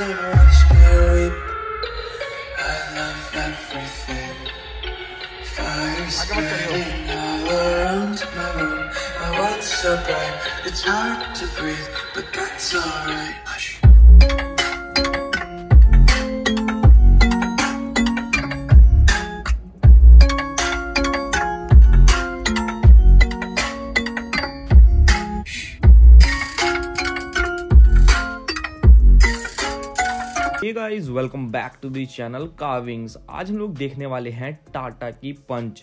I love everything. Fire's burning all around my room. My world's so bright, it's hard to breathe, but that's alright. Friends welcome back to the channel काविंग्स आज हम लोग देखने वाले हैं टाटा की पंच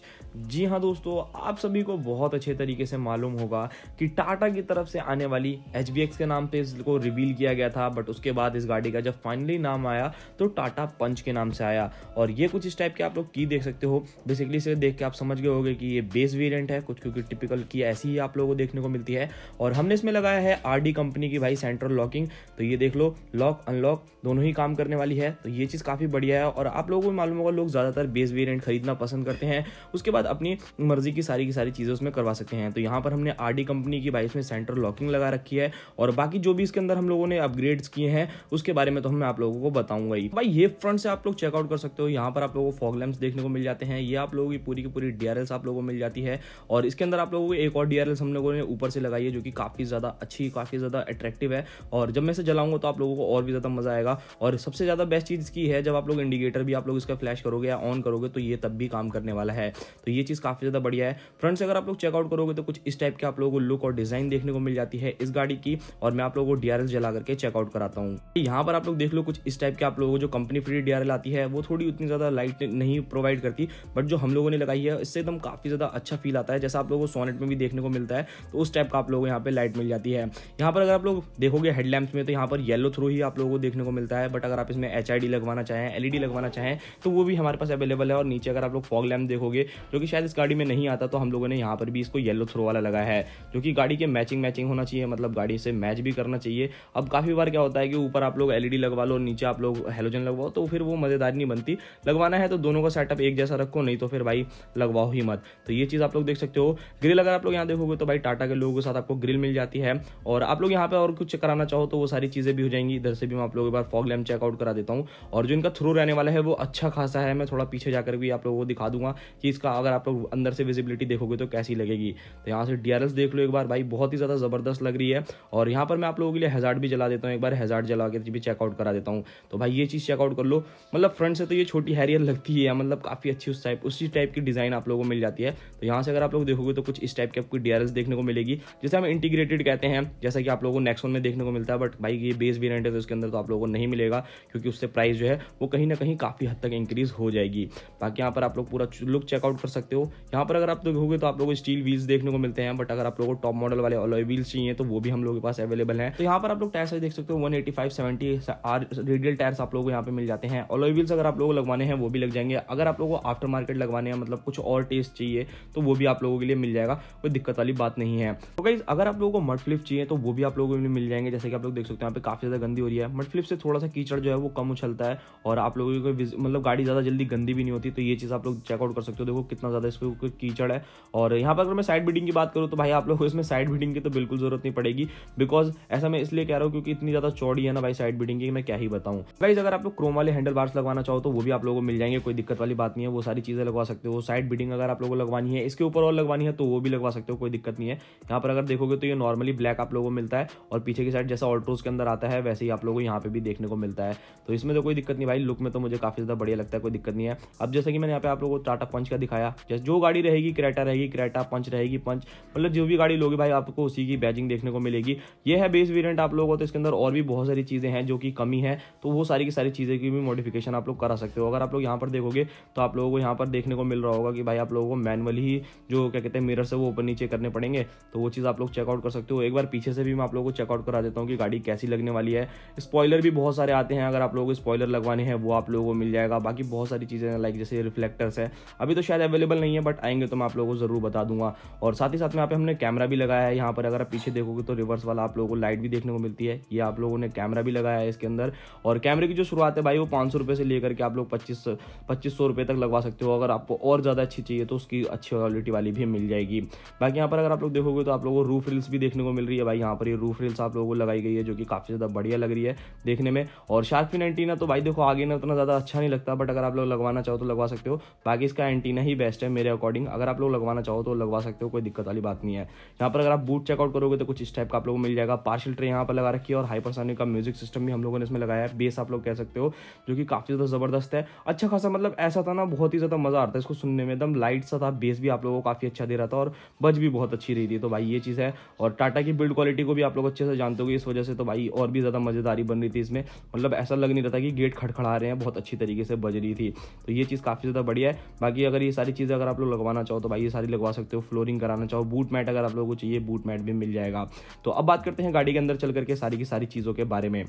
जी हाँ दोस्तों आप सभी को बहुत अच्छे तरीके से मालूम होगा कि टाटा की तरफ से आने वाली एच के नाम पे इसको रिवील किया गया था बट उसके बाद इस गाड़ी का जब फाइनली नाम आया तो टाटा पंच के नाम से आया और ये कुछ इस टाइप के आप लोग की देख सकते हो बेसिकली इसे देख के आप समझ गए होगे कि ये बेस वेरियंट है कुछ क्योंकि टिपिकल की ऐसी ही आप लोगों को देखने को मिलती है और हमने इसमें लगाया है आर कंपनी की भाई सेंट्रल लॉकिंग तो ये देख लो लॉक अनलॉक दोनों ही काम करने वाली वाली है तो ये चीज़ काफ़ी बढ़िया है और आप लोगों को मालूम होगा लोग ज़्यादातर बेस वेरियंट खरीदना पसंद करते हैं उसके बाद अपनी मर्जी की सारी की सारी चीज़ें उसमें करवा सकते हैं तो यहाँ पर हमने आर कंपनी की बाइक में सेंटर लॉकिंग लगा रखी है और बाकी जो भी इसके अंदर हम लोगों ने अपग्रेड्स किए हैं उसके बारे में तो मैं आप लोगों को बताऊंगा ही भाई ये फ्रंट से आप लोग चेकआउट कर सकते हो यहाँ पर आप लोगों को फॉग लैम्प्स देखने को मिल जाते हैं ये आप लोगों की पूरी की पूरी डी आप लोगों को मिल जाती है और इसके अंदर आप लोगों को एक और डी हम लोगों ने ऊपर से लगाई है जो कि काफ़ी ज़्यादा अच्छी काफ़ी ज़्यादा अट्रैक्टिव है और जब मैं इसे जलाऊंगा तो आप लोगों को और भी ज़्यादा मज़ा आएगा और सबसे ज़्यादा मतलब बेस्ट चीज़ इसकी है जब आप लोग इंडिकेटर भी आप लोग इसका फ्लैश करोगे या ऑन करोगे तो ये तब भी काम करने वाला है तो ये चीज़ काफ़ी ज़्यादा बढ़िया है फ्रंट से अगर आप लोग चेकआउट करोगे तो कुछ इस टाइप के आप लोगों को लुक और डिज़ाइन देखने को मिल जाती है इस गाड़ी की और मैं आप लोगों को डी जला करके चेकआउट कराता हूँ यहाँ पर आप लोग देख लो कुछ इस टाइप के आप लोगों को जो कंपनी फ्री डी आती है वो थोड़ी उतनी ज़्यादा लाइट नहीं प्रोवाइड करती बट जो हम लोगों ने लगाई है इससे एकदम काफ़ी ज़्यादा अच्छा फील आता है जैसा आप लोगों को सोनेट में भी देखने को मिलता है तो उस टाइप का आप लोगों को यहाँ पे लाइट मिल जाती है यहाँ पर अगर आप लोग देखोगे हेडलैम्प में तो यहाँ पर येलो थ्रू ही आप लोगों को देखने को मिलता है बट अगर आप इसमें एच लगवाना चाहें एल e लगवाना चाहें तो वो भी हमारे पास अवेलेबल है और नीचे अगर आप लोग फॉग लैम्प देखोगे जो कि शायद इस गाड़ी में नहीं आता तो हम लोगों ने यहाँ पर भी इसको येलो थ्रो वाला लगाया है जो कि गाड़ी के मैचिंग मैचिंग होना चाहिए मतलब गाड़ी से मैच भी करना चाहिए अब काफ़ी बार क्या होता है कि ऊपर आप लोग एलईडी e लगवा लो नीचे आप लोग हेलोजन लगवाओ तो फिर वो मज़ेदार नहीं बनती लगवाना है तो दोनों का सेटअप एक जैसा रखो नहीं तो फिर भाई लगवाओ ही मत तो ये चीज़ आप लोग देख सकते हो ग्रिल अगर आप लोग यहाँ देखोगे तो भाई टाटा के लोगों के साथ आपको ग्रिल मिल जाती है और आप लोग यहाँ पर और कुछ कराना चाहो तो वो सारी चीज़ें भी हो जाएंगी इधर से भी हम आप लोगों के बाद फॉग लैम्प चेकआउट करा देते देता हूँ और जो इनका थ्रू रहने वाला है वो अच्छा खासा है मैं थोड़ा पीछे जाकर भी आप लोगों को दिखा दूंगा कि इसका अगर आप लोग अंदर से विजिबिलिटी देखोगे तो कैसी लगेगी तो यहाँ से डी देख लो एक बार भाई बहुत ही ज़्यादा ज़बरदस्त लग रही है और यहाँ पर मैं आप लोगों के लिए हेजार्ड भी जला देता हूँ एक बार हेजार्ड जला के भी चेकआउट करा देता हूँ तो भाई ये चीज़ चेकआउट कर लो मतलब फ्रंट से तो ये छोटी हैरियर लगती है मतलब काफ़ी अच्छी उस टाइप उसी टाइप की डिज़ाइन आप लोगों को मिल जाती है तो यहाँ से अगर आप लोग देखोगे तो कुछ इस टाइप की आपको डी देखने को मिलेगी जैसे हम इंटीग्रेटेड कहते हैं जैसा कि आप लोगों को नेक्सोन में देखने को मिलता है बट भाई ये बेस वेरियंट है तो उसके अंदर तो आप लोगों को नहीं मिलेगा क्योंकि उससे प्राइस जो है वो कहीं ना कहीं काफ़ी हद तक इंक्रीज़ हो जाएगी बाकी यहाँ पर आप लोग पूरा लुक चेकआउट कर सकते हो यहाँ पर अगर आप देखोगे तो आप लोग को स्टील व्हील्स देखने को मिलते हैं बट अगर आप लोग को टॉप मॉडल वाले अलॉय व्हील्स चाहिए तो वो भी हम लोग के पास अवेलेबल है तो यहाँ पर आप लोग टायर देख सकते हो one eighty five seventy R radial tyres आप लोग को यहाँ पे मिल जाते हैं अलॉय व्हील्स अगर आप लोग लगवाने हैं वो भी लग जाएंगे अगर आप लोग को आफ्टर मार्केट लगवाने हैं मतलब कुछ और टेस्ट चाहिए तो वो भी आप लोगों के लिए मिल जाएगा कोई दिक्कत वाली बात नहीं है तो गाइज अगर आप लोगों को मड फ्लिप चाहिए तो वो भी आप लोगों को मिल जाएंगे जैसे कि आप लोग देख सकते हैं यहाँ पे काफी ज्यादा गंदी हो रही है मड फ्लिप से थोड़ा सा कीचड़ जो है वो कम कम उछलता है और आप लोगों की मतलब गाड़ी ज़्यादा जल्दी गंदी भी नहीं होती तो ये चीज़ आप लोग चेकआउट कर सकते हो देखो कितना ज़्यादा इसके ऊपर कीचड़ है और यहाँ पर अगर मैं साइड बीडिंग की बात करूँ तो भाई आप लोग को इसमें साइड बीडिंग की तो बिल्कुल ज़रूरत नहीं पड़ेगी बिकॉज ऐसा मैं इसलिए कह रहा हूँ क्योंकि इतनी ज़्यादा चौड़ी है ना भाई साइड बीडिंग की मैं क्या ही बताऊँ गाइज अगर आप लोग क्रोम वाले हैंडल बार्स लगवाना चाहो तो वो भी आप लोगों को मिल जाएंगे कोई दिक्कत वाली बात नहीं है वो सारी चीज़ें लगवा सकते हो साइड बीडिंग अगर आप लोगों को लगवानी है इसके ऊपर और लगवानी है तो वो भी लगवा सकते हो कोई दिक्कत नहीं है यहाँ पर अगर देखोगे तो ये नॉर्मली ब्लैक आप लोगों को मिलता है और पीछे की साइड जैसा ऑल्ट्रोज के अंदर आता है वैसे ही आप लोगों को यहाँ पे भी देखने को मिलता है तो तो इसमें तो कोई दिक्कत नहीं भाई लुक में तो मुझे काफ़ी ज़्यादा बढ़िया लगता है कोई दिक्कत नहीं है अब जैसे कि मैंने यहाँ पे आप लोगों को टाटा पंच का दिखाया जैसे जो गाड़ी रहेगी क्रेटा रहेगी क्रेटा पंच रहेगी पंच मतलब जो भी गाड़ी लोगे भाई आपको उसी की बैजिंग देखने को मिलेगी ये है बेस वेरियंट आप लोगों को तो इसके अंदर और भी बहुत सारी चीज़ें हैं जो कि कमी है तो वो सारी की सारी चीज़ें की भी मॉडिफिकेशन आप लोग करा सकते हो अगर आप लोग यहाँ पर देखोगे तो आप लोगों को यहाँ पर देखने को मिल रहा होगा कि भाई आप लोगों को मैनुअली ही जो क्या कहते हैं मिरर से वो ऊपर नीचे करने पड़ेंगे तो वो चीज़ आप लोग चेकआउट कर सकते हो एक बार पीछे से भी मैं आप लोगों को चेकआउट करा देता हूँ कि गाड़ी कैसी लगने वाली है स्पॉयलर भी बहुत सारे आते हैं अगर आप लोग लोगों को स्पॉयलर लगवाने हैं वो आप लोगों को मिल जाएगा बाकी बहुत सारी चीज़ें लाइक जैसे रिफ्लेक्टर्स है अभी तो शायद अवेलेबल नहीं है बट आएंगे तो मैं आप लोगों को ज़रूर बता दूंगा और साथ ही साथ में यहाँ पे हमने कैमरा भी लगाया है यहाँ पर अगर आप पीछे देखोगे तो रिवर्स वाला आप लोगों को लाइट भी देखने को मिलती है ये आप लोगों ने कैमरा भी लगाया है इसके अंदर और कैमरे की जो शुरुआत है भाई वो पाँच से लेकर के आप लोग पच्चीस पच्चीस सौ तक लगवा सकते हो अगर आपको और ज़्यादा अच्छी चाहिए तो उसकी अच्छी क्वालिटी वाली भी मिल जाएगी बाकी यहाँ पर अगर आप लोग देखोगे तो आप लोगों को रूफ रिल्स भी देखने को मिल रही है भाई यहाँ पर ये रूफ रिल्स आप लोगों को लगाई गई है जो कि काफ़ी ज़्यादा बढ़िया लग रही है देखने में और शार्क फिन एंटीना तो भाई देखो आगे ना उतना ज़्यादा अच्छा नहीं लगता बट अगर आप लोग लगवाना चाहो तो लगवा सकते हो बाकी इसका एंटीना ही बेस्ट है मेरे अकॉर्डिंग अगर आप लोग लगवाना चाहो तो लगवा सकते हो कोई दिक्कत वाली बात नहीं है यहाँ पर अगर आप बूट चेकआउट करोगे तो कुछ इस टाइप का आप लोग को मिल जाएगा पार्शल ट्रे यहाँ पर लगा रखी है और हाइपरसोनिक का म्यूजिक सिस्टम भी हम लोगों ने इसमें लगाया है बेस आप लोग कह सकते हो जो कि काफ़ी ज़्यादा ज़बरदस्त है अच्छा खासा मतलब ऐसा था ना बहुत ही ज़्यादा मज़ा आता है इसको सुनने में एकदम लाइट सा था बेस भी आप लोगों को काफ़ी अच्छा दे रहा था और बज भी बहुत अच्छी रही थी तो भाई ये चीज़ है और टाटा की बिल्ड क्वालिटी को भी आप लोग अच्छे से जानते हो इस वजह से तो भाई और भी ज़्यादा मज़ेदारी बन रही थी इसमें मतलब ऐसा लगने नहीं रहता कि गेट खड़खड़ा रहे हैं बहुत अच्छी तरीके से बज रही थी तो ये चीज़ काफ़ी ज़्यादा बढ़िया है बाकी अगर ये सारी चीज़ें अगर आप लोग लगवाना चाहो तो भाई ये सारी लगवा सकते हो फ्लोरिंग कराना चाहो बूट मैट अगर आप लोगों को चाहिए बूट मैट भी मिल जाएगा तो अब बात करते हैं गाड़ी के अंदर चल करके सारी की सारी चीज़ों के बारे में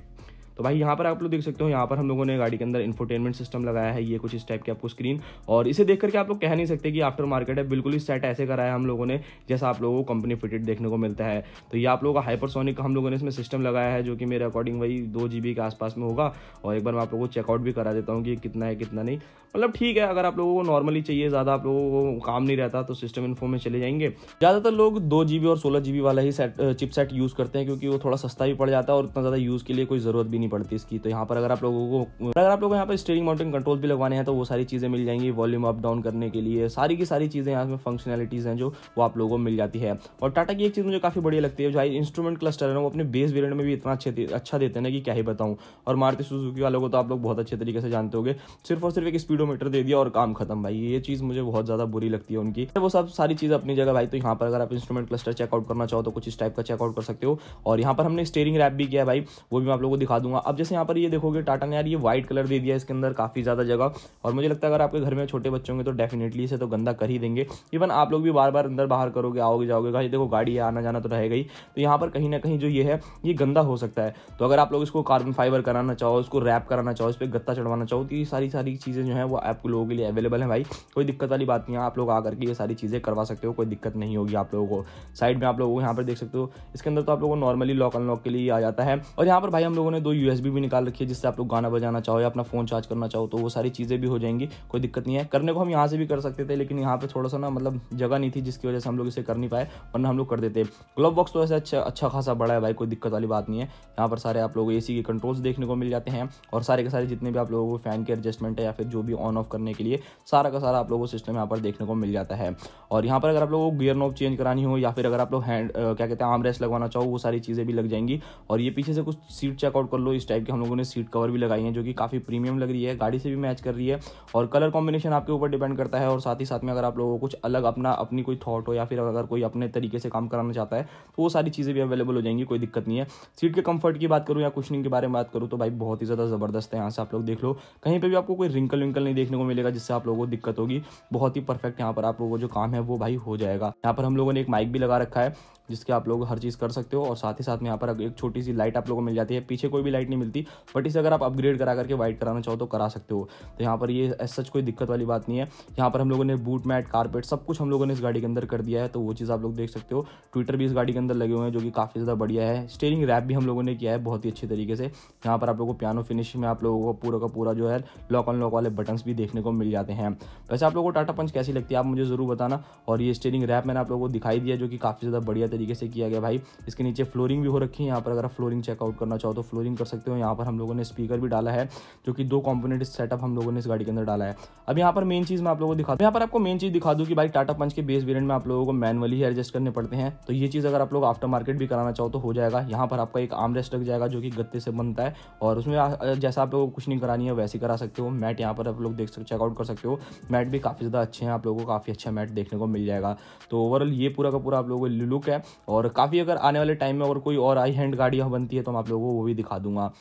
तो भाई यहाँ पर आप लोग देख सकते हो यहाँ पर हम लोगों ने गाड़ी के अंदर इन्फोटेनमेंट सिस्टम लगाया है ये कुछ इस टाइप की आपको स्क्रीन और इसे देख करके आप लोग कह नहीं सकते कि आफ्टर मार्केट है बिल्कुल ही सेट ऐसे कराया हम लोगों ने जैसा आप लोगों को कंपनी फिटेड देखने को मिलता है तो ये आप लोगों का हाइपरसोनिक हम लोगों ने इसमें सिस्टम लगाया है जो कि मेरे अकॉर्डिंग वही दो जी के आसपास में होगा और एक बार मैं आप लोगों को चेकआउट भी करा देता हूँ कि कितना है कितना नहीं मतलब ठीक है अगर आप लोगों को नॉर्मली चाहिए ज़्यादा आप लोगों को काम नहीं रहता तो सिस्टम इन्फो में चले जाएंगे ज़्यादातर लोग दो जी और सोलह जी वाला ही सेट चिप सेट यूज़ करते हैं क्योंकि वो थोड़ा सस्ता भी पड़ जाता है और उतना ज़्यादा यूज़ के लिए कोई ज़रूरत भी नहीं नहीं पड़ती इसकी तो यहाँ पर अगर आप लोगों को अगर आप लोगों को यहाँ पर स्टेरिंग माउंटिंग कंट्रोल भी लगवाने हैं तो वो सारी चीज़ें मिल जाएंगी वॉल्यूम अप डाउन करने के लिए सारी की सारी चीज़ें यहाँ पर फंक्शनलिटीज़ हैं जो वो आप लोगों को मिल जाती है और टाटा की एक चीज़ मुझे काफ़ी बढ़िया लगती है जो इंस्ट्रूमेंट क्लस्टर है वो अपने बेस वेरियंट में भी इतना अच्छे अच्छा देते हैं कि क्या ही बताऊँ और मारते सुजुकी वालों को तो आप लोग बहुत अच्छे तरीके से जानते हो सिर्फ और सिर्फ एक स्पीडोमीटर दे दिया और काम खत्म भाई ये चीज़ मुझे बहुत ज़्यादा बुरी लगती है उनकी तो वो सब सारी चीज़ अपनी जगह भाई तो यहाँ पर अगर आप इंस्ट्रूमेंट क्लस्टर चेकआउट करना चाहो तो कुछ इस टाइप का चेकआउट कर सकते हो और यहाँ पर हमने स्टेयरिंग रैप भी किया भाई वो भी मैं आप लोगों को दिखा दूंगा दूंगा अब जैसे यहाँ पर ये देखोगे टाटा ने यार ये व्हाइट कलर दे दिया इसके अंदर काफ़ी ज़्यादा जगह और मुझे लगता है अगर आपके घर में छोटे बच्चे होंगे तो डेफिनेटली इसे तो गंदा कर ही देंगे इवन आप लोग भी बार बार अंदर बाहर करोगे आओगे जाओगे गाड़ी देखो गाड़ी आना जाना तो रहेगा ही तो यहाँ पर कहीं ना कहीं जो ये है ये गंदा हो सकता है तो अगर आप लोग इसको कार्बन फाइबर कराना चाहो इसको रैप कराना चाहो इस पर गत्ता चढ़वाना चाहो तो ये सारी सारी चीज़ें जो है वो आप लोगों के लिए अवेलेबल है भाई कोई दिक्कत वाली बात नहीं है आप लोग आकर के ये सारी चीज़ें करवा सकते हो कोई दिक्कत नहीं होगी आप लोगों को साइड में आप लोगों को यहाँ पर देख सकते हो इसके अंदर तो आप लोगों को नॉर्मली लॉक अनलॉक के लिए आ जाता है और यहाँ पर भाई हम लोगों ने दो यू भी निकाल रखी है जिससे आप लोग गाना बजाना चाहो या अपना फ़ोन चार्ज करना चाहो तो वो सारी चीज़ें भी हो जाएंगी कोई दिक्कत नहीं है करने को हम यहाँ से भी कर सकते थे लेकिन यहाँ पर थोड़ा सा ना मतलब जगह नहीं थी जिसकी वजह से हम लोग इसे कर नहीं पाए वरना हम लोग कर देते ग्लोब बॉक्स तो ऐसे अच्छा अच्छा खासा बड़ा है भाई कोई दिक्कत वाली बात नहीं है यहाँ पर सारे आप लोग ए के कंट्रोल्स देखने को मिल जाते हैं और सारे के सारे जितने भी आप लोगों को फ़ैन के एडजस्टमेंट है या फिर जो भी ऑन ऑफ करने के लिए सारा का सारा आप लोगों को सिस्टम यहाँ पर देखने को मिल जाता है और यहाँ पर अगर आप लोगों को गियर नॉब चेंज करानी हो या फिर अगर आप लोग हैंड क्या कहते हैं आर्म रेस्ट लगवाना चाहो वो सारी चीज़ें भी लग जाएंगी और ये पीछे से कुछ सीट चेकआउट कर लो इस टाइप के हम लोगों ने सीट कवर भी लगाई है जो कि काफ़ी प्रीमियम लग रही है गाड़ी से भी मैच कर रही है और कलर कॉम्बिनेशन आपके ऊपर डिपेंड करता है और साथ ही साथ में अगर आप लोगों को कुछ अलग अपना अपनी कोई थॉट हो या फिर अगर कोई अपने तरीके से काम कराना चाहता है तो वो सारी चीज़ें भी अवेलेबल हो जाएंगी कोई दिक्कत नहीं है सीट के कंफर्ट की बात करूँ या कुशनिंग के बारे में बात करूँ तो भाई बहुत ही ज़्यादा ज़बरदस्त है यहाँ से आप लोग देख लो कहीं पर भी आपको कोई रिंकल विंकल नहीं देखने को मिलेगा जिससे आप लोगों को दिक्कत होगी बहुत ही परफेक्ट यहाँ पर आप लोगों को जो काम है वो भाई हो जाएगा यहाँ पर हम लोगों ने एक माइक भी लगा रखा है जिसके आप लोग हर चीज़ कर सकते हो और साथ ही साथ में यहाँ पर एक छोटी सी लाइट आप लोगों को मिल जाती है पीछे कोई भी लाइट वाइट नहीं मिलती बट इसे अगर आप अपग्रेड करा करके वाइट कराना चाहो तो करा सकते हो तो यहाँ पर ये एज सच कोई दिक्कत वाली बात नहीं है यहाँ पर हम लोगों ने बूट मैट कारपेट सब कुछ हम लोगों ने इस गाड़ी के अंदर कर दिया है तो वो चीज़ आप लोग देख सकते हो ट्विटर भी इस गाड़ी के अंदर लगे हुए हैं जो कि काफ़ी ज़्यादा बढ़िया है स्टेयरिंग रैप भी हम लोगों ने किया है बहुत ही अच्छे तरीके से यहाँ पर आप लोगों को पियानो फिनिश में आप लोगों को पूरा का पूरा जो है लॉक ऑन लॉक वाले बटन्स भी देखने को मिल जाते हैं वैसे आप लोगों को टाटा पंच कैसी लगती है आप मुझे ज़रूर बताना और ये स्टेयरिंग रैप मैंने आप लोगों को दिखाई दिया जो कि काफ़ी ज़्यादा बढ़िया तरीके से किया गया भाई इसके नीचे फ्लोरिंग भी हो रखी है यहाँ पर अगर आप फ्लोरिंग चेकआउट करना चाहो तो फ्लोरिंग कर सकते सकते हो यहाँ पर हम लोगों ने स्पीकर भी डाला है जो कि दो कॉम्पोनेट सेटअप हम लोगों ने इस गाड़ी के अंदर डाला है अब यहाँ पर मेन चीज़ मैं आप लोगों को दिखा यहाँ पर आपको मेन चीज़ दिखा दूँ कि भाई टाटा पंच के बेस वेरियंट में आप लोगों को मैनुअली ही एडजस्ट करने पड़ते हैं तो ये चीज़ अगर आप लोग आफ्टर मार्केट भी कराना चाहो तो हो जाएगा यहाँ पर आपका एक आम रेस्ट लग जाएगा जो कि गत्ते से बनता है और उसमें जैसा आप लोगों को कुछ नहीं करानी है वैसे करा सकते हो मैट यहाँ पर आप लोग देख सकते चेकआउट कर सकते हो मैट भी काफ़ी ज़्यादा अच्छे हैं आप लोगों को काफ़ी अच्छा मैट देखने को मिल जाएगा तो ओवरऑल ये पूरा का पूरा आप लोगों को लुक है और काफ़ी अगर आने वाले टाइम में अगर कोई और आई हैंड गाड़ियां बनती है तो मैं आप लोगों को वो भी दिखा दूंगा 嘛。